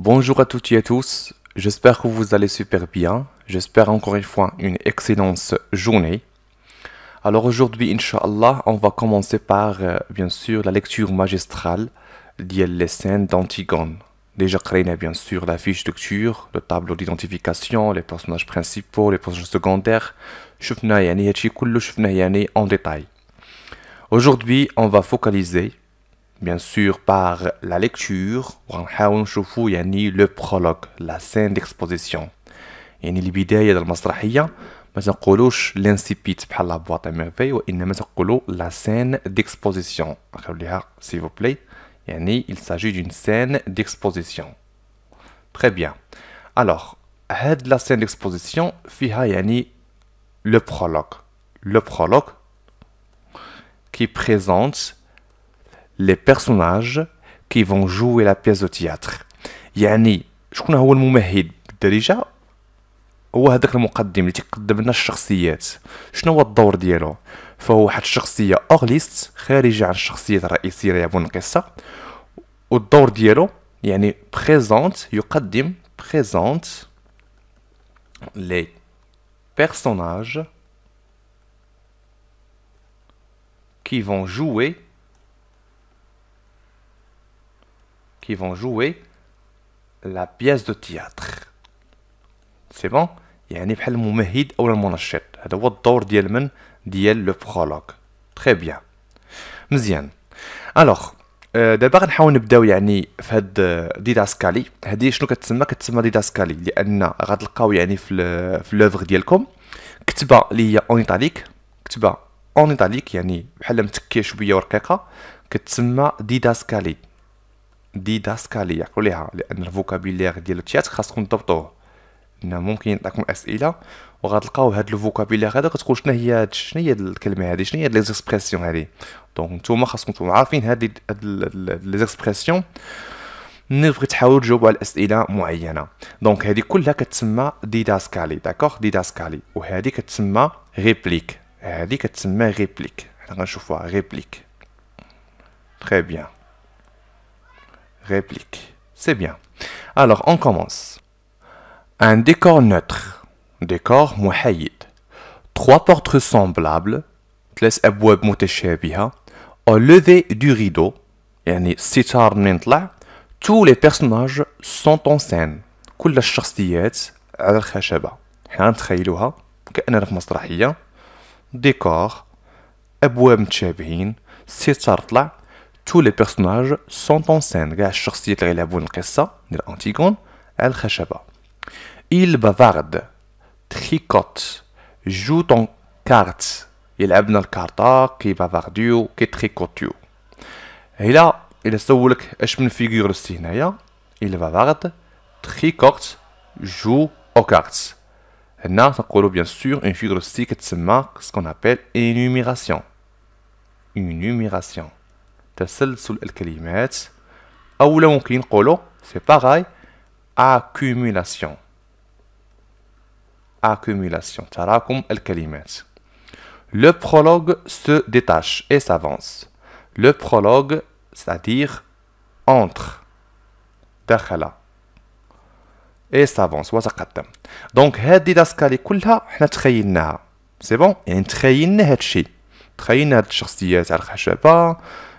Bonjour à toutes et à tous, j'espère que vous allez super bien, j'espère encore une fois une excellente journée. Alors aujourd'hui, Inch'Allah, on va commencer par, euh, bien sûr, la lecture magistrale les scènes d'Antigone. Déjà créé bien sûr la fiche de lecture, le tableau d'identification, les personnages principaux, les personnages secondaires. en détail. Aujourd'hui, on va focaliser bien sûr par la lecture, yani le prologue, la scène d'exposition. l'incipit par la boîte à merveilles, la scène d'exposition. S'il vous plaît, il s'agit d'une scène d'exposition. Très bien. Alors, la scène d'exposition, yani le prologue. Le prologue qui présente les personnages qui vont jouer la pièce de théâtre يعني شكون هو الممهد بالدارجه هو هذاك المقدم اللي تقدم لنا الشخصيات شنو هو الدور ديالو فهو واحد عن والدور ديالو يعني بريزونت يقدم بريزونت les personnages qui vont jouer Ils vont jouer la pièce de théâtre c'est prologue. يعني بحال الممهد او المنشط هذا هو الدور ديال من ديال لو برولوغ Très bien. يعني في ديداسكالي شنو كتسمى كتسمى ديداسكالي لان غتلقاو يعني في في ديالكم كتبه اللي هي اون كتبه اون يعني بحال متكيه شويه ورقيقه كتسمى ديداسكالي ديداسكالية قوليها لان الفوكابيلير ديال التيات خاصكم تضبطوه انه ممكن يعطيكم اسئله وغتلقاو هاد الفوكابيلير هذا كتقول شنو هي شنو هي الكلمه هذه شنو هي لي زيكسبرسيون هذه دونك نتوما خاصكم تكونوا عارفين هاد لي زيكسبرسيون ملي بغيت تحاولوا تجاوبوا على اسئله معينه دونك هذه كلها كتسمى ديداسكالي داكوغ ديداسكالي وهذه كتسمى ريبليك هذه كتسمى ريبليك حنا غنشوفوها ريبليك تري بيان réplique. C'est bien. Alors, on commence. Un décor neutre. Décor muhayyid. Trois portes semblables. ثلاث أبواب متشابهة. Au lever du rideau, يعني ستار من tous les personnages sont en scène. كل الشخصيات على الخشبة. حنا نتخيلوها كأننا في مسرحية. ديكور أبواب متشابهين. ستار طلع tous les personnages sont en scène. La sorcière et la boulangessa, l'Antigone, elle recheva. Il bavarde, tricote, joue aux cartes. Il a une carte qui bavarde, qui tricote. Et là, il se a une figure de cinéma. Il bavarde, tricote, joue aux cartes. Et là, ça colle bien sûr une figure de marque, ce qu'on appelle énumération. Énumération. تسلسل الكلمات accumulation accumulation تراكم le prologue se détache et s'avance le prologue c'est-à-dire entre دخل et s'avance وتقدم دونك هذه كلها حنا تخيلناها سي بون يعني تخيلنا تخيلنا الشخصيات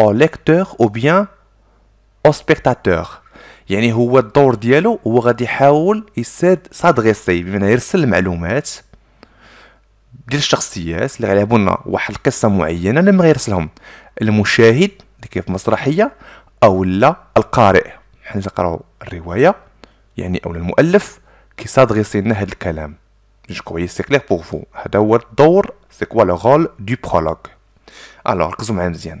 او ليكتور او بيان او سبيكتاتور يعني هو الدور ديالو هو غادي يحاول يساد سادغيسي بمعنى يرسل المعلومات ديال الشخصيات اللي غيلعبوا لنا واحد القصه معينه لما غيرسلهم المشاهد كيف مسرحيه او لا القارئ حنا نقراو الروايه يعني او المؤلف كيصادغيسي لنا هذا الكلام جو كويس سي كليغ بوغ فو هذا هو الدور سي كوا لو رول دو برولوغ الوغ ركزو معايا مزيان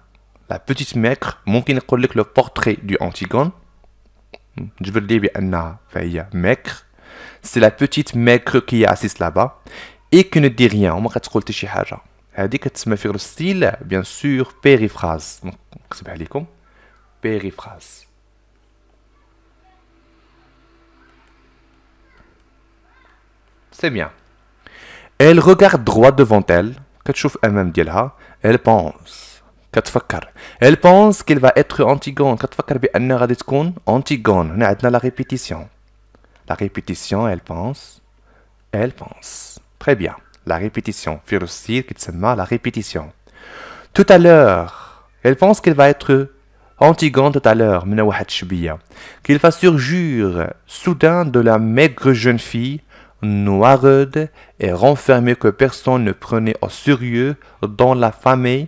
la petite maître, ne يقول que le portrait du Antigone. Je veux dire C'est la petite maître qui est assise là-bas et qui ne dit rien. On va te raconter chi haja. Hadi me fi le style, bien sûr, périphrase. c'est bien périphrase. C'est bien. Elle regarde droit devant elle. Elle pense elle pense qu'il va être Antigone غادي تكون Antigone هنا عندنا la répétition la répétition elle pense elle pense très bien la répétition qui la répétition tout à l'heure elle pense qu'elle va être Antigone tout à l'heure qu'il fasse surgir soudain de la maigre jeune fille noireude et renfermée que personne ne prenait au sérieux dans la famille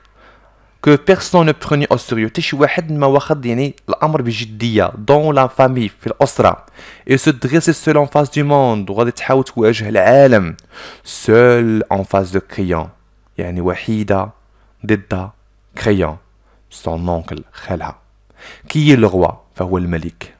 que personne ne prenait au sérieux. Tu sais, je suis un homme de dans la famille, dans l'Ostra. Et se dresser seul en face du monde, ou de Tchaout ou Ejh monde. seul en face de Crayon. Yani Wahida, Dedda, Crayon, son oncle, Khala. Qui est le roi Fahou le Malik.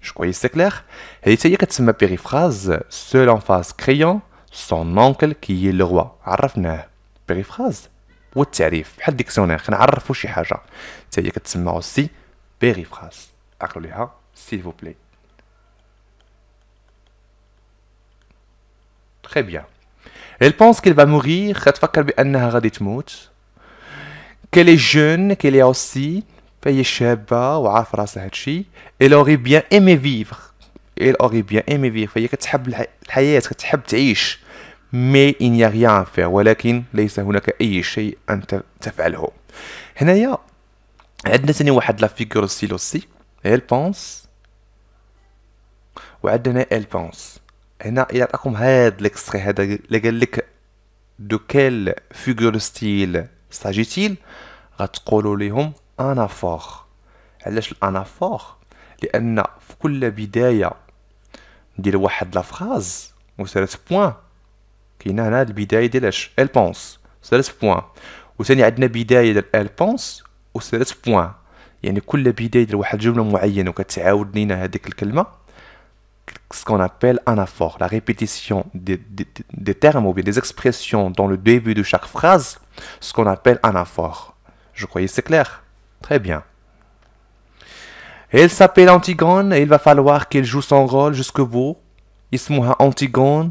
Je croyais que c'est clair. Et tu que c'est ma périphrase, seul en face Crayon, son oncle qui est le roi. Arafna, périphrase. والتعريف بحال ديكسيونير كنعرفوا شي حاجه حتى هي كتسمى اوسي فراس عقلوا ليها سيل فو بلي تري بيان Elle pense qu'elle va mourir, كتفكر بانها غادي تموت. Qu'elle est jeune, qu'elle est aussi فهي شابة وعارفة راسها هادشي. Elle أوغي بيان إيمي فيفغ Elle أوغي بيان إيمي فيفغ فهي كتحب الحياة كتحب تعيش. مي il n'y a rien à faire ولكن ليس هناك اي شيء ان تفعله هنايا عندنا ثاني واحد لا فيغور سيلو سي elle pense وعندنا هنا elle pense هنا الى عطاكم هاد ليكستري هذا اللي قال لك دو كيل فيغور ستيل ساجيتيل غتقولوا ليهم انافور علاش الانافور لان في كل بدايه ندير واحد لا فراز وثلاث بوين a كاين هنا البدايه ديال اش ال بونس ثلاث بوان وثاني عندنا بدايه ديال ال بونس وثلاث بوان يعني كل بدايه ديال واحد الجمله معينه وكتعاود لينا هذيك الكلمه ce qu'on appelle anaphore, la répétition des, termes ou bien des expressions dans le début de chaque phrase, ce qu'on appelle anaphore. Je croyais c'est clair. Très bien. Elle s'appelle Antigone et il va falloir qu'elle joue son rôle jusqu'au bout. s'appelle Antigone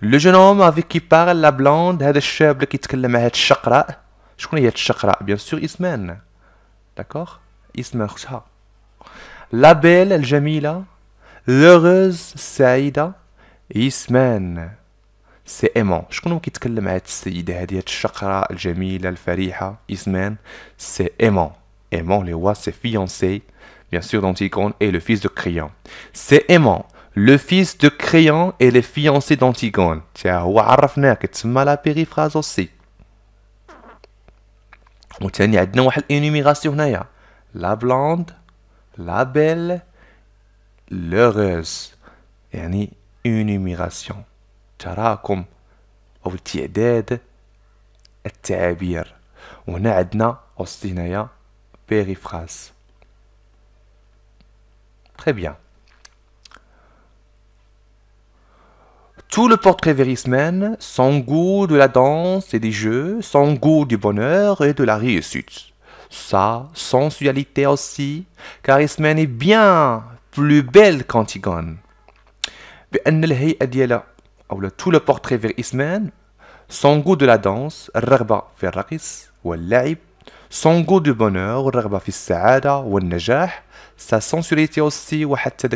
Le jeune homme avec qui parle la blonde, c'est un chèvre qui te calme à être chakra. Je connais cette chakra, bien sûr, Ismaël. D'accord Ismaël. La belle, la est jamie là. L'heureuse, Saïda. Ismaël. C'est aimant. Je connais qui te calme à être Saïda. Elle est une chakra, elle est jamie là, elle est fariha. Ismaël, c'est aimant. Aimant, les rois, c'est fiancé. Bien sûr, d'Anticone et le fils de Crian. C'est aimant le fils de Créon et les fiancés d'Antigone. Tiens, ou arafner, que tu m'as la périphrase aussi. On tient à une énumération. La blonde, la belle, l'heureuse. Et une énumération. Tiens, comme, ou tiens d'aide, et t'abir. On a une aussi, périphrase. Très bien. Tout le portrait Ismaël, son goût de la danse et des jeux, son goût du bonheur et de la réussite. Sa sensualité aussi, car Ismène est bien plus belle qu'Antigone. tout le portrait vers son goût de la danse, ou son goût du bonheur, sa sensualité aussi, وحتى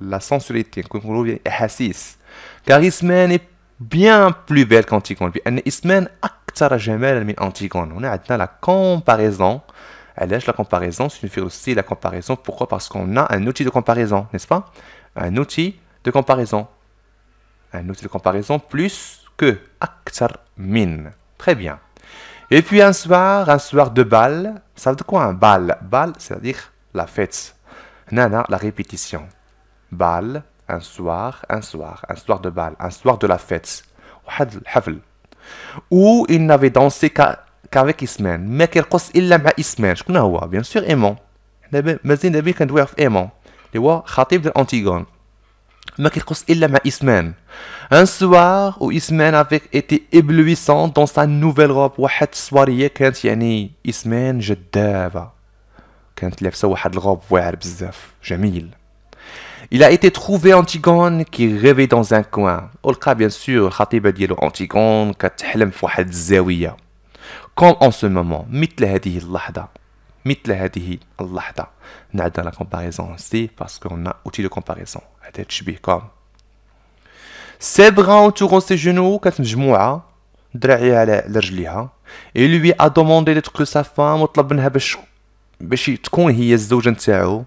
la sensualité, est car Ismène est bien plus belle qu'Antigone Ismen est plus belle qu'Antigone. On On la comparaison Elle est la comparaison signifie aussi la comparaison pourquoi parce qu'on a un outil de comparaison n'est-ce pas un outil de comparaison un outil de comparaison plus que أكثر min très bien et puis un soir, un soir de bal, ça veut dire quoi un bal Bal, c'est-à-dire la fête. Nana, la répétition. Bal, un soir, un soir, un soir de bal, un soir de la fête, où il n'avait dansé qu'avec Ismaël, Mais qu'il ne il l'a Ismaël. Ismen. Je connais quoi, bien sûr, aimant. Mais il n'avait qu'un doigt aimant. Tu vois, Khatib de Antigone. Mais qu'il cause il l'a mis Un soir où Ismaël avait été éblouissant dans sa nouvelle robe. une soirée, quand il y a Ismen, je devais. Quand il y a robe, Wahed bzef, jamil. Il a été trouvé Antigone qui rêvait dans un coin. Olka, bien sûr, Khatib a dit Antigone, Katihlem Fouhad Comme en ce moment, Mitlehadi Lahda. Mitlehadi Lahda. N'a la comparaison aussi parce qu'on a outil de comparaison. comme Ses bras entourant ses genoux, Katmjmoua, Draya l'Arjliha, et lui a demandé d'être sa femme, Otlabnhabesh, Beshit, Konhi Yazdoujan Tsao.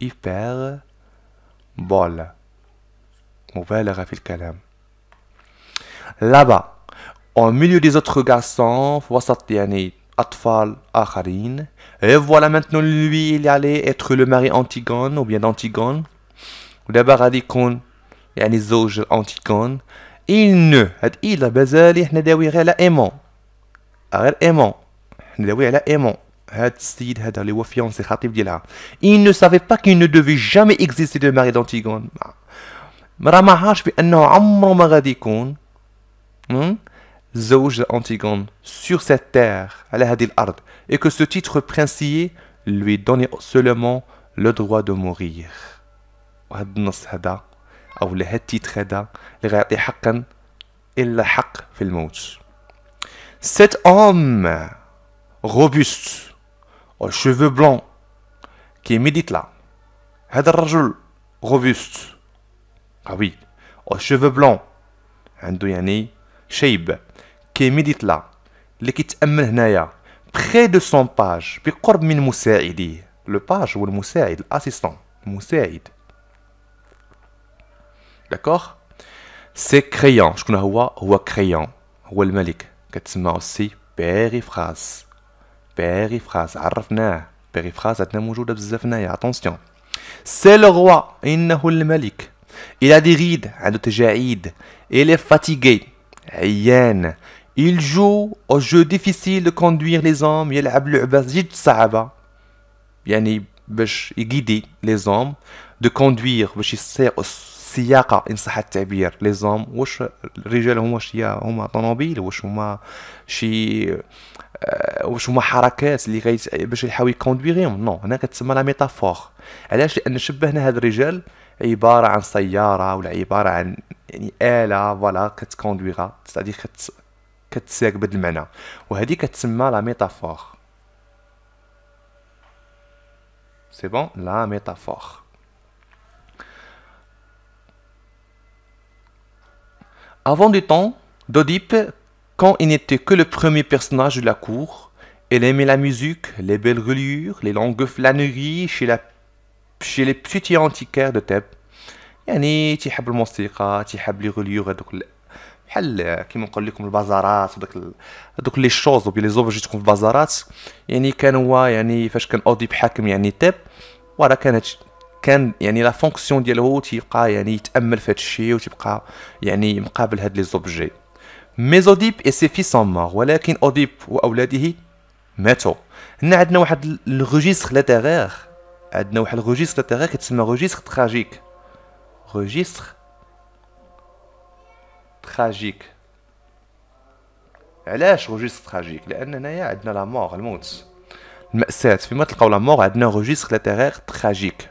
hyper bol mauvaise rafil kalam là-bas au milieu des autres garçons Atfal Akharin. Et voilà maintenant lui, il allait être le mari Antigone, ou bien d'Antigone. il y et un isoge Antigone. Il ne, il a besoin, il pas aimant. Il aimant. Il aimant. Had Steed had a little fiancé Khatib Dila. Il ne savait pas qu'il ne devait jamais exister de mari d'Antigone. Maramahash bi anna amro magadikun. Hmm? Zouj d'Antigone sur cette terre, à la Hadil Ard. Et que ce titre princier lui donnait seulement le droit de mourir. Had Nas Hada. Ou le Had Titre Hada. Le Rati Hakan. Il l'a Hak fil Mouch. Cet homme robuste aux cheveux blancs qui médite là. Hadarajul, robuste. Ah oui, aux cheveux blancs. Andouyani, Sheib, qui médite là. L'ikit emmenhnaya, près de son page. Bikorb min Moussaidi, le page ou le Moussaïd, l'assistant. Moussaïd. D'accord C'est crayon. Je connais quoi c'est crayon. c'est le malik. Katsma aussi, Périphrase. Périphrase, عرفناه périphrase عندنا موجودة بزاف هنايا attention c'est le roi إنه الملك il a des rides عنده تجاعيد il est fatigué عيان il joue au jeu difficile de conduire les hommes يلعب لعبة جد صعبة يعني باش يقيدي les hommes de conduire باش يسيق السياقه ان صح التعبير لي زوم واش الرجال هما واش هما طوموبيل واش هما شي آه، واش هما حركات اللي غي باش يحاول يكوندويغيهم نو هنا كتسمى لا ميتافور علاش لان شبهنا هاد الرجال عباره عن سياره ولا عباره عن يعني اله فوالا كتكوندويغا تستعدي كت كتساق بهذا المعنى وهذه كتسمى لا ميتافور سي بون لا ميتافور Avant du temps d'Oedipe, quand il n'était que le premier personnage de la cour, elle aimait la musique, les belles reliures, les longues flâneries chez, les petits antiquaires de Thèbes. يعني تيحب الموسيقى تيحب لي غوليور هذوك بحال les نقول لكم البازارات وداك هذوك لي شوز وبي لي زوبجي تكون في البازارات يعني كان هو يعني فاش كان يعني كانت كان يعني لا فونكسيون ديالو تيبقى يعني يتامل في هذا الشيء وتبقى يعني مقابل هاد لي زوبجي زوديب اي سي في سون مور ولكن اوديب واولاده ماتوا هنا عندنا واحد الروجيستر لاتيغير عندنا واحد الروجيستر لاتيغير كتسمى روجيستر تراجيك روجيستر تراجيك علاش روجيستر تراجيك لان هنايا عندنا لا مور الموت المأساة فيما تلقاو لا مور عندنا روجيستر لاتيغير تراجيك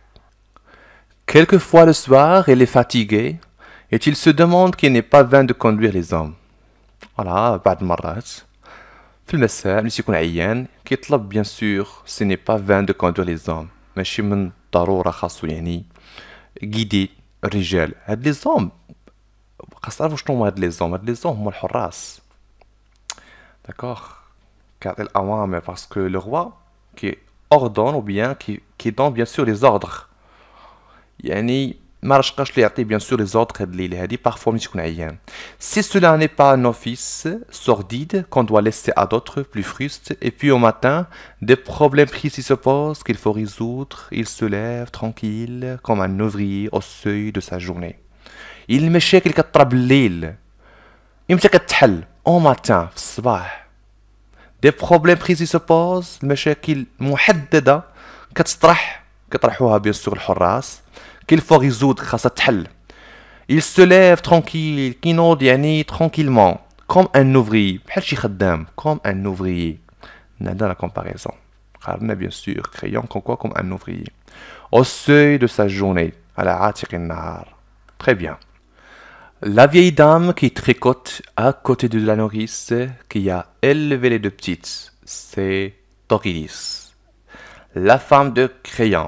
Quelquefois le soir, il est fatigué et il se demande qu'il n'est pas vain de conduire les hommes. Voilà, bad marat. Filmesser, le sikoun aïen, qui est bien sûr, ce n'est pas vain de conduire les hommes. Mais chimon taro rachasouyani, guider, rigel. Aide les hommes. Qu'est-ce que je t'envoie aide les hommes les hommes, sont les horas. D'accord Car il a parce que le roi qui ordonne ou bien qui donne bien sûr les ordres. Il y a des bien sûr, les autres Il a si cela n'est pas un office sordide qu'on doit laisser à d'autres, plus frustes, et puis au matin, des problèmes pris, se posent qu'il faut résoudre. Il se lève tranquille, comme un ouvrier au seuil de sa journée. Il me cherche qu'il catrabe l'île. Il me cherche qu'elle, au matin, soir, des problèmes pris, se posent, ils me qu'il... الحراس كي يزود خاصها il se lève tranquille qui نوض tranquillement comme un ouvrier بحال شي خدام comme un ouvrier dans la comparaison قارنا bien sûr crayon, comme quoi comme un ouvrier au seuil de sa journée على عاتق النهار très bien La vieille dame qui tricote à côté de la nourrice qui a élevé les deux petites, c'est Tokiris. La femme de crayon.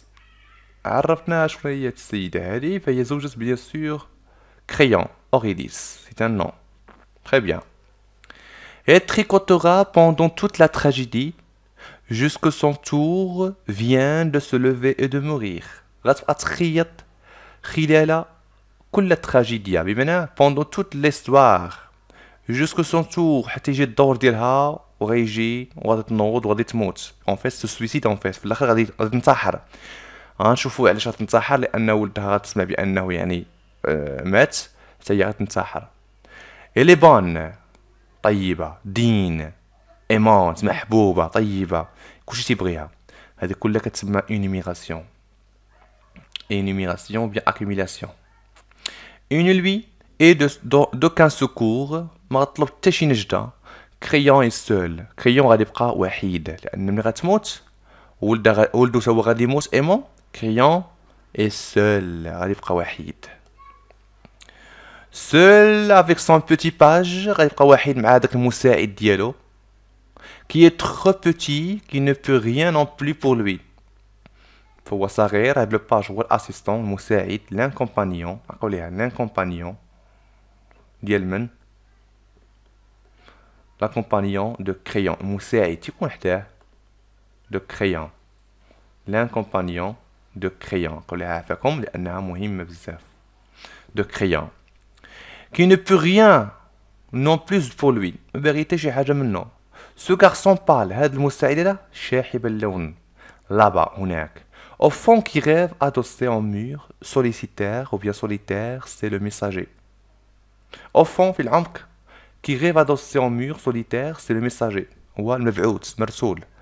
عرفنا شوية السيدة هذه فهي زوجة بيان سور كريون سي un nom. بيان Elle tricotera pendant toute la tragédie, jusqu'à son tour vient de se lever et de mourir. كل pendant toute l'histoire jusque son tour حتى يجي الدور ديالها وغيجي وغادي وغادي تموت en fait se suicide en fait غنشوفوا علاش غتنتحر لان ولدها غتسمع بانه يعني آه، مات حتى هي غتنتحر الي بون طيبه دين ايمونت محبوبه طيبه كلشي تيبغيها هذه كلها كتسمى انيميغاسيون énumération اون لوي اي دو دو كان سكور ما غطلب حتى شي نجدة. كريون اي سول، كريون غادي يبقى وحيد لأن ملي غتموت ولدها ولدو تا هو غادي يموت ايمون Crayon est seul. Seul avec son petit page, qui est trop petit, qui ne peut rien non plus pour lui. Le page ou l'assistant, Moussaïd, l'incompagnon, l'incompagnon, Dielman, l'accompagnon de crayon. Moussaïd, tu connais de crayon. L'incompagnon de crayon قولها لأنها بزاف De crayon qui ne peut rien non plus pour lui La vérité شي حاجة منه ce garçon pâle هذا المستعد là اللون là-bas au fond qui rêve adossé en mur sollicitaire ou bien solitaire c'est le messager au fond في qui rêve adossé en mur solitaire c'est le messager هو المبعوث مرسول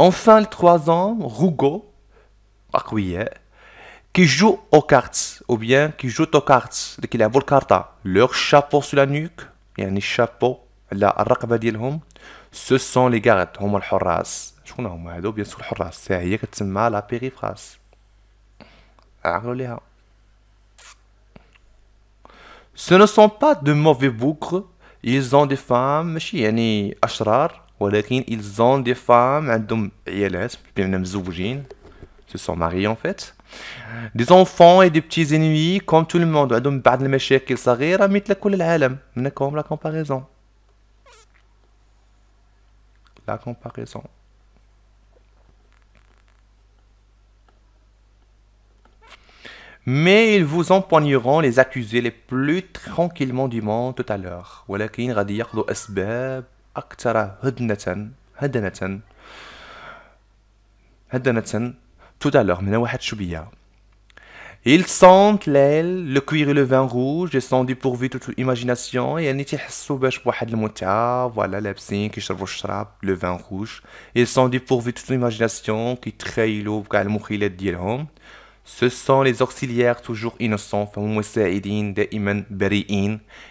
Enfin, les trois ans, Rougo, Akouillet, qui jouent aux cartes, ou bien qui jouent aux cartes, donc qui a cartes, leur chapeau sur la nuque, et un chapeau, la raqba d'ilhom, ce sont les gardes, hum les hurras Je crois que c'est hum bien sûr al c'est à dire la périphrase. Ah, ce ne sont pas de mauvais boucres, ils ont des femmes, chiennes, achrars, ولكن ils ont des femmes عندهم عيالات بمعنى مزوجين se sont mariés en fait des enfants et des petits ennemis comme tout le monde عندهم بعض المشاكل صغيرة مثل كل العالم comme la comparaison la comparaison mais ils vous empoigneront les accusés les plus tranquillement du monde tout à l'heure ولكن غادي ياخذوا أكثر هدنة هدنة هدنة tout à l'heure من واحد شوية Ils sentent l'aile, le cuir et le vin rouge, ils sont dépourvus de toute imagination, يعني تيحسوا باش بواحد المتعة, فوالا لابسين كيشربوا الشراب, لو فان روج, ils sont dépourvus de toute imagination, كيتخيلوا بكاع المخيلات ديالهم, Ce sont les auxiliaires toujours innocents,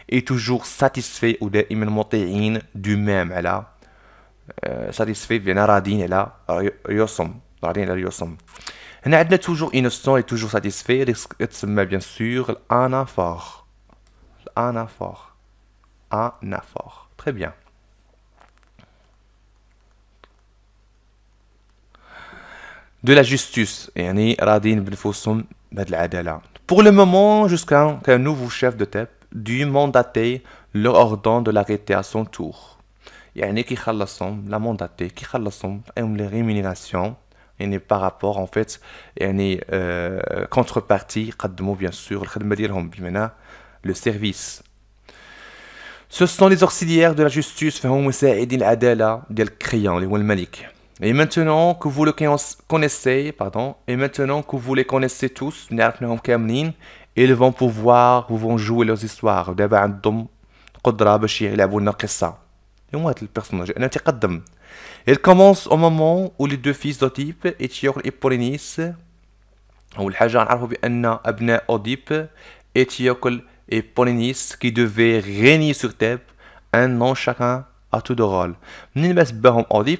et toujours satisfaits ou du même, là. Euh, satisfaits, bien radin, là, yosom, radin, là, yosom. On a toujours innocent et toujours satisfait, mais bien sûr, l'anaphore. L'anaphore. Anaphore. Très bien. de la justice. Pour le moment, jusqu'à qu'un nouveau chef de TEP du mandaté leur ordonne de l'arrêter à son tour. Yani, qui خلصهم la mandaté, qui خلصهم les rémunérations yani, par rapport en fait yani, euh, contrepartie قدموا bien sûr الخدمة ديالهم بمعنى le service ce sont les auxiliaires de la justice فهم مساعدين العدالة ديال des اللي هو الملك et maintenant que vous le connaissez, pardon, et maintenant que vous les connaissez tous, ils vont pouvoir, vous vont jouer leurs histoires. ودابا عندهم قدرة باش يلعبوا لنا قصة. هو هذا البيرسوناج انا تيقدم. Il commence au moment où les deux fils d'Odip, Éthiore et Polynice, والحاجة نعرفوا بأن أبناء Odip, Éthiocle et Polynice qui devaient régner sur Thèbes, un an chacun à tout de rôle. منين pas باهم أوديب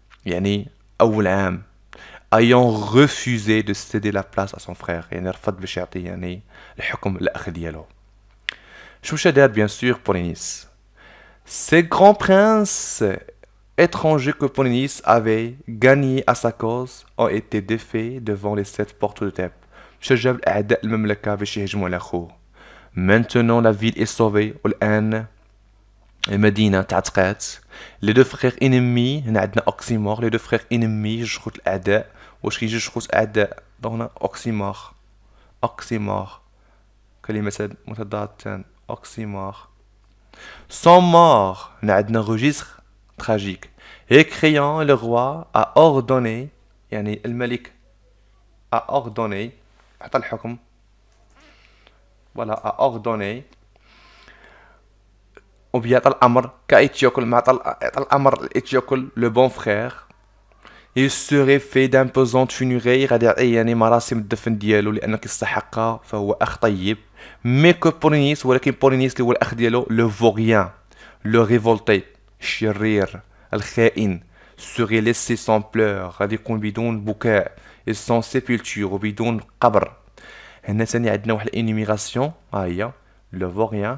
ayant refusé de céder la place à son frère, et le bien sûr, Polynice. Ces grands princes étrangers que Polynice avait gagnés à sa cause ont été défaits devant les sept portes de Tepe. même le cas Maintenant, la ville est sauvée, المدينه تعتقات لي دو فريغ انمي هنا عندنا اوكسيمور لي دو فريغ انمي جوج خوت الاعداء واش كاين جوج خوت اعداء دونك هنا اوكسيمور اوكسيمور كلمه متضاده اوكسيمور سون مور هنا عندنا روجيستر تراجيك écriant لو روا ا اوردوني يعني الملك ا اوردوني عطى الحكم voilà ا اوردوني وبيعطى الامر كايتيوكل مع عطى الامر ايتيوكل لو بون فخير il serait fait d'un pesant funéraire غادي يعطي يعني مراسم الدفن ديالو لان كيستحقها فهو اخ طيب مي كو بولينيس ولكن بولينيس اللي هو الاخ ديالو لو فوغيان لو ريفولتي الشرير الخائن serait ليسي سون بلور غادي يكون بدون بكاء et sans sépulture وبدون قبر هنا ثاني عندنا واحد الانيميغاسيون ها هي لو فوغيان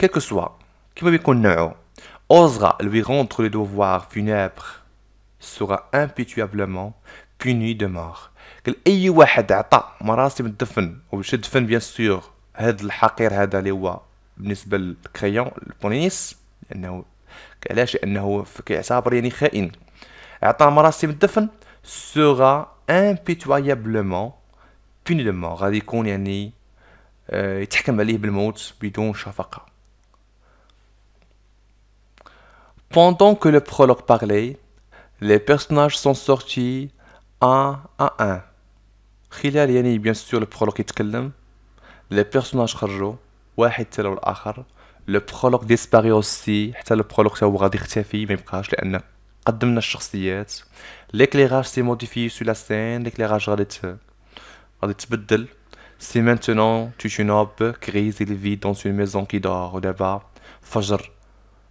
quel que soit كيما بيكون نوعه osera lui rendre le devoir funèbre sera impétuablement puni de mort قال اي واحد عطى مراسم الدفن وباش دفن بيان سور هذا الحقير هذا اللي هو بالنسبه للكريون البولينيس لانه علاش لانه كيعتبر يعني خائن عطى مراسم الدفن سوغا امبيتوايابلومون بوني دو مور غادي يكون يعني يتحكم عليه بالموت بدون شفقه Pendant que le prologue parlait, les personnages sont sortis un à un. Khilal et bien sûr le prologue itéclent. Les personnages chargent. Oui, itéclent l'autre. Le prologue disparaît aussi. Itéclent le prologue s'est ouvert d'ici à fin. Mais quand je les enlève, qu'admet-ils? L'éclairage s'est modifié sur la scène. L'éclairage a été, a été modifié. C'est maintenant tu chinois que Chris il vit dans une maison qui dort au devant. Fajar.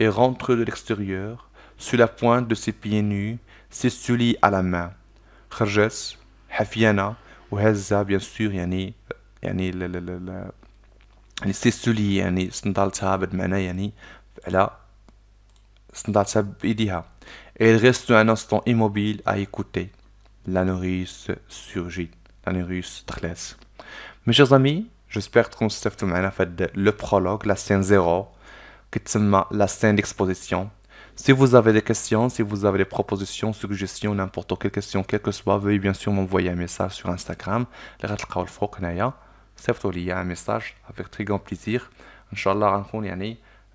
et rentre de l'extérieur, sur la pointe de ses pieds nus, ses souliers à la main. Kharjas, Hafiana, ou Hazza, bien sûr, yani, yani, le, le, le, ses souliers, يعني صندالتها بالمعنى يعني على صندالتها بإيديها. Et elle reste un instant immobile à écouter. La nourrice surgit. La nourrice tresse. Mes chers amis, j'espère que vous avez le prologue, la scène 0 la scène d'exposition. Si vous avez des questions, si vous avez des propositions, suggestions, n'importe quelle question, quelle que soit, veuillez bien sûr m'envoyer un message sur Instagram, c'est un message avec très grand plaisir. Inch'Allah, on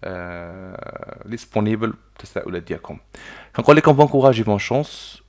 euh, disponible للتساؤلات vous encore les courage et bonne chance